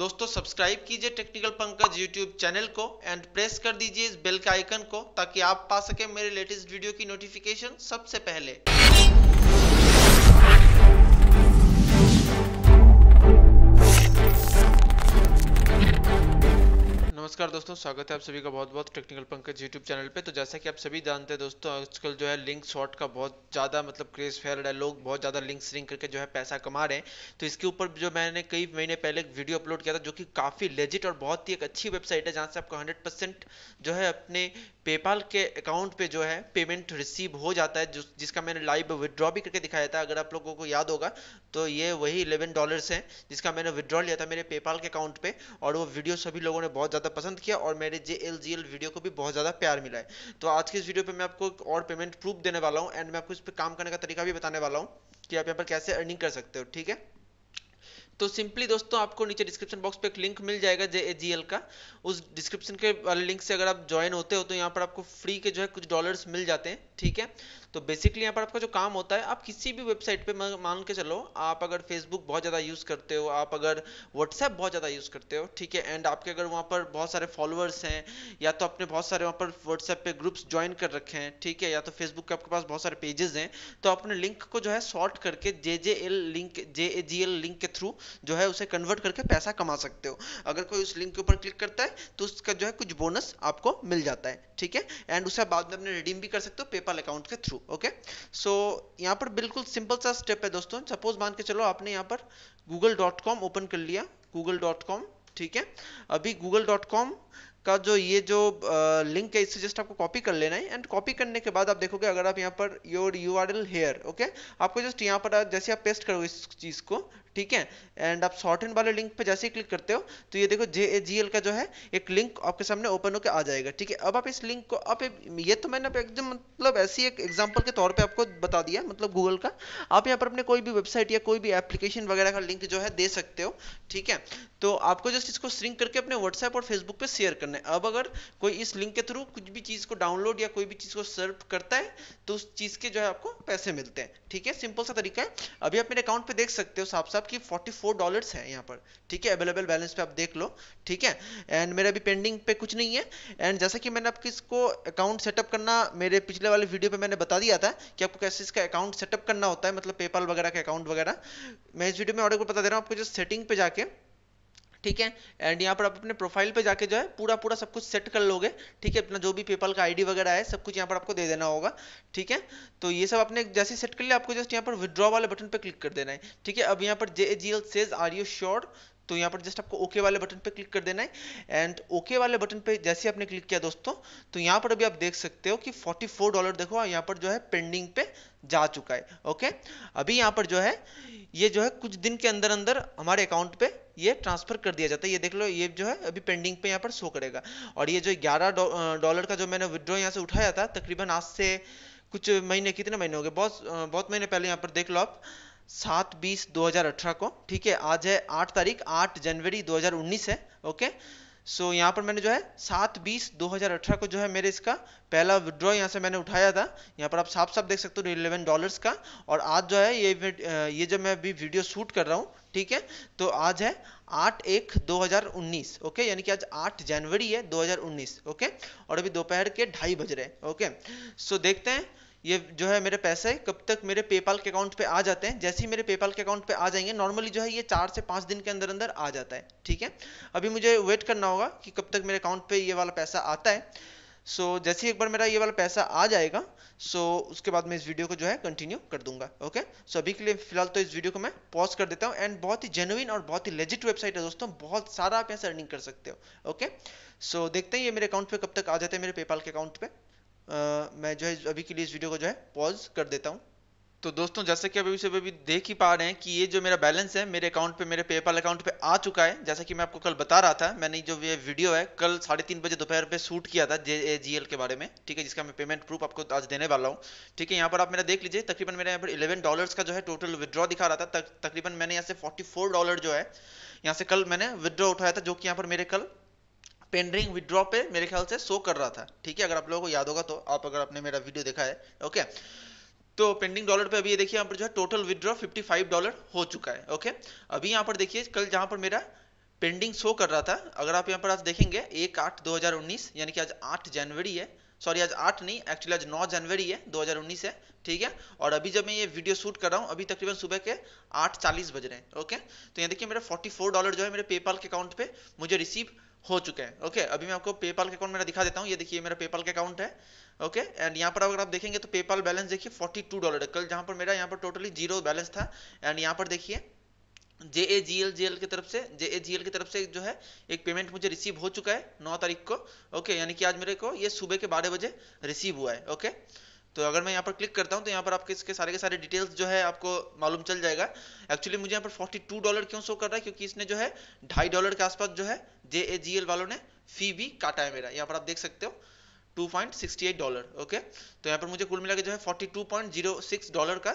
दोस्तों सब्सक्राइब कीजिए technical Pankaj YouTube channel को एंड प्रेस कर दीजिए इस बेल का आइकन को ताकि आप पा सके मेरे लेटेस्ट वीडियो की नोटिफिकेशन सबसे पहले नमस्कार दोस्तों स्वागत है आप सभी का बहुत बहुत टेक्निकल पंकज यूट्यूब चैनल पे तो जैसा कि आप सभी जानते हैं दोस्तों आजकल जो है लिंक शॉर्ट का बहुत ज़्यादा मतलब क्रेज फैल रहा है लोग बहुत ज़्यादा लिंक स्ट्रिंग करके जो है पैसा कमा रहे हैं तो इसके ऊपर जो मैंने कई महीने पहले एक वीडियो अपलोड किया था जो कि काफ़ी लेजिट और बहुत ही एक अच्छी वेबसाइट है जहाँ से आपको हंड्रेड जो है अपने पेपाल के अकाउंट पे जो है पेमेंट रिसीव हो जाता है जिसका मैंने लाइव विदड्रॉ भी करके दिखाया था अगर आप लोगों को याद होगा तो ये वही इलेवन डॉलर्स हैं जिसका मैंने विदड्रॉ लिया था मेरे पेपाल के अकाउंट पर और वो वीडियो सभी लोगों ने बहुत ज़्यादा पसंद पसंद किया और मेरे J L G L video को भी बहुत ज़्यादा प्यार मिला है तो आज के इस वीडियो पर मैं आपको और पेमेंट प्रूफ देने वाला हूँ एंड मैं आपको इस पर काम करने का तरीका भी बताने वाला हूँ कि आप यहाँ पर कैसे अर्निंग कर सकते हो ठीक है तो सिंपली दोस्तों आपको नीचे डिस्क्रिप्शन बॉक्स पे एक लिंक मिल जाएगा जे जी एल का उस डिस्क्रिप्शन के वाले लिंक से अगर आप ज्वाइन होते हो तो यहाँ पर आपको फ्री के जो है कुछ डॉलर्स मिल जाते हैं ठीक है तो बेसिकली यहाँ पर आपका जो काम होता है आप किसी भी वेबसाइट पे मान के चलो आप अगर फेसबुक बहुत ज़्यादा यूज़ करते हो आप अगर व्हाट्सएप बहुत ज़्यादा यूज़ करते हो ठीक है एंड आपके अगर वहाँ पर बहुत सारे फॉलोअर्स हैं या तो आपने बहुत सारे वहाँ पर व्हाट्सएप पर ग्रुप्स ज्वाइन कर रखे हैं ठीक है या तो फेसबुक के आपके पास बहुत सारे पेजेस हैं तो अपने लिंक को जो है शॉर्ट करके J J L link J G L link के थ्रू जो है उसे कन्वर्ट करके पैसा कमा सकते हो अगर कोई उस लिंक के ऊपर क्लिक करता है तो उसका जो है कुछ बोनस आपको मिल जाता है ठीक है एंड उसे बाद में अपने रिडीम भी कर सकते हो पेपाल अकाउंट के थ्रू ओके सो यहाँ पर बिल्कुल सिंपल सा स्टेप है दोस्तों सपोज मान के चलो आपने यहाँ पर गूगल डॉट कॉम ओपन कर लिया गूगल डॉट कॉम ठीक है अभी गूगल डॉट कॉम का जो ये जो लिंक है इससे जस्ट आपको कॉपी कर लेना है एंड कॉपी करने के बाद आप देखोगे अगर आप यहाँ पर your U R L here okay आपको जस्ट यहाँ पर जैसे आप पेस्ट करोगे इस चीज़ को ठीक है एंड आप शॉर्ट इन वाले लिंक पे जैसे ही क्लिक करते हो तो ये देखो जे जी एल का जो है एक लिंक आपके सामने ओपन होकर आ जाएगा ठीक है अब आप इस लिंक को आप ये तो मैंने एकदम मतलब ऐसी एक एग्जाम्पल के तौर पे आपको बता दिया मतलब गूगल का आप यहाँ पर अपने कोई भी वेबसाइट या कोई भी एप्लीकेशन वगैरह का लिंक जो है दे सकते हो ठीक है तो आपको जस्ट इसको स्ट्रिंग करके अपने व्हाट्सएप और फेसबुक पे शेयर करना है अब अगर कोई इस लिंक के थ्रू कुछ भी चीज़ को डाउनलोड या कोई भी चीज़ को सर्व करता है तो उस चीज़ के जो है आपको पैसे मिलते हैं ठीक है सिंपल सा तरीका है अभी आप मेरे अकाउंट पे देख सकते हो साफ साफ आपकी 44 डॉलर्स है यहाँ पर ठीक है अवेलेबल बैलेंस पे आप देख लो ठीक है एंड मेरा अभी पेंडिंग पे कुछ नहीं है एंड जैसा कि मैंने आपको इसको अकाउंट सेटअप करना मेरे पिछले वाले वीडियो पे मैंने बता दिया था कि आपको कैसे इसका अकाउंट सेटअप करना होता है मतलब पेपाल वगैरह का अकाउंट वगैरह मैं इस वीडियो में ऑर्डर को बता दे रहा हूँ आपको जो सेटिंग पे जाके ठीक है एंड यहाँ पर आप अपने प्रोफाइल पे जाके जो है पूरा पूरा सब कुछ सेट कर लोगे ठीक है अपना जो भी पेपल का आईडी वगैरह है सब कुछ यहाँ पर आपको दे देना होगा ठीक है तो ये सब आपने जैसे सेट कर लिया आपको जस्ट यहाँ पर विड्रॉ वाले बटन पर क्लिक कर देना है ठीक है अब यहाँ पर J G L says are you sure तो यहाँ पर जस्ट आपको ओके okay वाले बटन पे क्लिक कर देना है एंड ओके वाले बटन पे जैसे आपने क्लिक किया दोस्तों तो यहाँ पर अभी आप देख सकते हो कि 44 डॉलर देखो यहाँ पर जो है पेंडिंग पे जा चुका है ओके अभी यहाँ पर जो है ये जो है कुछ दिन के अंदर अंदर हमारे अकाउंट पे ये ट्रांसफर कर दिया जाता है ये देख लो ये जो है अभी पेंडिंग पे यहाँ पर शो करेगा और ये जो ग्यारह डॉलर का जो मैंने विद्रॉ यहाँ से उठाया था तकरीबन आज से कुछ महीने कितने महीने हो गए बहुत बहुत महीने पहले यहाँ पर देख लो आप सात बीस दो हजार अठारह को ठीक है आज है आठ तारीख आठ जनवरी दो हजार उन्नीस है ओके सो so, यहाँ पर मैंने जो है सात बीस दो हज़ार अठारह को जो है मेरे इसका पहला विड्रॉ यहाँ से मैंने उठाया था यहाँ पर आप साफ साफ देख सकते हो इलेवन डॉलर्स का और आज जो है ये ये जब मैं अभी वीडियो शूट कर रहा हूँ ठीक है तो आज है आठ एक दो हजार उन्नीस ओके यानी कि आज आठ जनवरी है दो हजार उन्नीस ओके और अभी दोपहर के ढाई बज रहे हैं ओके सो so, देखते हैं ये जो है मेरे पैसे कब तक मेरे पेपाल के अकाउंट पे आ जाते हैं जैसे ही मेरे पेपाल के अकाउंट पे आ जाएंगे नॉर्मली जो है ये चार से पाँच दिन के अंदर अंदर आ जाता है ठीक है अभी मुझे वेट करना होगा कि कब तक मेरे अकाउंट पे ये वाला पैसा आता है सो so, जैसे ही एक बार मेरा ये वाला पैसा आ जाएगा सो so, उसके बाद मैं इस वीडियो को जो है कंटिन्यू कर दूंगा ओके सो so, अभी के लिए फिलहाल तो इस वीडियो को मैं पॉज कर देता हूँ एंड बहुत ही जेनुइन और बहुत ही लेजिट वेबसाइट है दोस्तों बहुत सारा आप यहाँ से अर्निंग कर सकते हो ओके सो so, देखते हैं ये मेरे अकाउंट पे कब तक आ जाते हैं मेरे पेपाल के अकाउंट पे मैं जो है अभी के लिए इस वीडियो को जो है पॉज कर देता हूँ तो दोस्तों जैसे कि अभी उसे अभी देख ही पा रहे हैं कि ये जो मेरा बैलेंस है मेरे अकाउंट पे मेरे पेपाल अकाउंट पे आ चुका है जैसा कि मैं आपको कल बता रहा था मैंने जो ये वीडियो है कल साढ़े तीन बजे दोपहर पे शूट किया था जे जी एल के बारे में ठीक है जिसका मैं पेमेंट प्रूफ आपको आज देने वाला हूँ ठीक है यहाँ पर आप मेरा देख लीजिए तकरीबन मेरे यहाँ पर इलेवन डॉलर का जो है टोटल विदड्रॉ दिखा रहा था तक, तकरीबन मैंने यहाँ से फोर्टी डॉलर जो है यहाँ से कल मैंने विदड्रॉ उठाया था जो कि यहाँ पर मेरे कल पेंडिंग विड्रॉ पे मेरे ख्याल से शो कर रहा था ठीक है अगर आप लोगों को याद होगा तो आप अगर आपने मेरा वीडियो देखा है ओके तो पेंडिंग डॉलर पे अभी ये देखिए यहाँ पर जो है टोटल विड्रॉ 55 डॉलर हो चुका है ओके अभी यहाँ पर देखिए कल जहाँ पर मेरा पेंडिंग शो कर रहा था अगर आप यहाँ पर आज देखेंगे एक आठ दो हजार उन्नीस यानी कि आज आठ जनवरी है सॉरी आज आठ नहीं एक्चुअली आज नौ जनवरी है 2019 है ठीक है और अभी जब मैं ये वीडियो शूट कर रहा हूँ अभी तकरीबन सुबह के आठ चालीस बज रहे हैं ओके तो यहाँ देखिए मेरा 44 डॉलर जो है मेरे पेपाल के अकाउंट पे मुझे रिसीव हो चुके हैं ओके अभी मैं आपको पेपाल का अकाउंट मेरा दिखा देता हूँ ये देखिए मेरा पेपाल का अकाउंट है ओके एंड यहाँ पर अगर आप देखेंगे तो पेपाल बैलेंस देखिए 42 डॉलर है कल जहाँ पर मेरा यहाँ पर टोटली जीरो बैलेंस था एंड यहाँ पर देखिए जे ए जी एल जी एल की तरफ से जे ए जी एल की तरफ से जो है एक पेमेंट मुझे रिसीव हो चुका है नौ तारीख को ओके यानी कि आज मेरे को ये सुबह के बारह बजे रिसीव हुआ है ओके तो अगर मैं यहाँ पर क्लिक करता हूँ तो यहाँ पर आपके इसके सारे के सारे डिटेल्स जो है आपको मालूम चल जाएगा एक्चुअली मुझे यहाँ पर 42 डॉलर क्यों शो कर रहा है क्योंकि इसने जो है ढाई डॉलर के आसपास जो है जे ए जी एल वालों ने फी भी काटा है मेरा यहाँ पर आप देख सकते हो 2.68 डॉलर ओके तो यहाँ पर मुझे कुल मिला के जो है 42.06 डॉलर का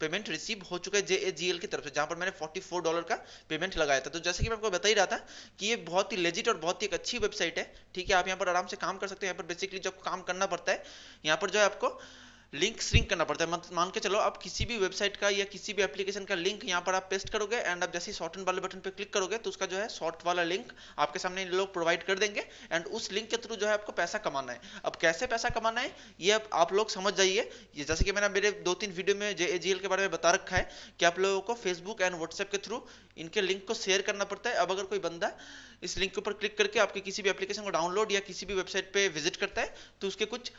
पेमेंट रिसीव हो चुका है जे की तरफ से जहां पर मैंने 44 डॉलर का पेमेंट लगाया था तो जैसे कि मैं आपको बता ही रहा था कि ये बहुत ही लेजिट और बहुत ही एक अच्छी वेबसाइट है ठीक है आप यहाँ पर आराम से काम कर सकते हैं यहाँ पर बेसिकली जो काम करना पड़ता है यहाँ पर जो है आपको लिंक श्रिंक करना पड़ता है मान के चलो आप किसी भी वेबसाइट का या किसी भी एप्लीकेशन का लिंक यहाँ पर आप पेस्ट करोगे एंड आप जैसे शॉर्टन वाले बटन पर क्लिक करोगे तो उसका जो है शॉर्ट वाला लिंक आपके सामने लोग प्रोवाइड कर देंगे एंड उस लिंक के थ्रू जो है आपको पैसा कमाना है अब कैसे पैसा कमाना है ये आप लोग समझ जाइए जैसे कि मैंने मेरे दो तीन वीडियो में जे के बारे में बता रखा है कि आप लोगों को फेसबुक एंड व्हाट्सएप के थ्रू इनके लिंक को शेयर करना पड़ता है अब अगर कोई बंदा इस लिंक के ऊपर क्लिक करके आपके किसी भी एप्लीकेशन को डाउनलोड या किसी भी वेबसाइट पे विजिट करता है तो उसके कुछ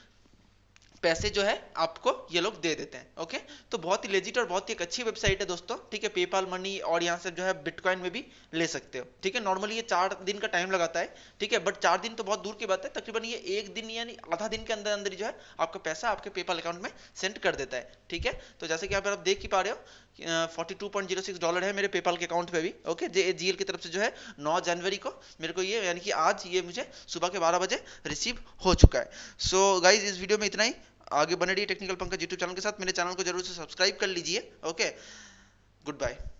पैसे जो है आपको ये लोग दे देते हैं ओके तो बहुत ही लेजिट और बहुत ही एक अच्छी वेबसाइट है दोस्तों ठीक है पेपाल मनी और यहाँ से जो है बिटकॉइन में भी ले सकते हो ठीक है नॉर्मली ये चार दिन का टाइम लगाता है ठीक है बट चार दिन तो बहुत दूर की बात है तकरीबन ये एक दिन यानी आधा दिन के अंदर अंदर जो है आपका पैसा आपके पेपाल अकाउंट में सेंड कर देता है ठीक है तो जैसे कि यहाँ पर आप देख ही पा रहे हो 42.06 डॉलर है मेरे पेपाल के अकाउंट पे भी ओके जे जीएल की तरफ से जो है 9 जनवरी को मेरे को ये यानी कि आज ये मुझे सुबह के 12 बजे रिसीव हो चुका है सो so, गाइज इस वीडियो में इतना ही आगे बने रहिए टेक्निकल पंकज यूट्यूब चैनल के साथ मेरे चैनल को जरूर से सब्सक्राइब कर लीजिए ओके गुड बाय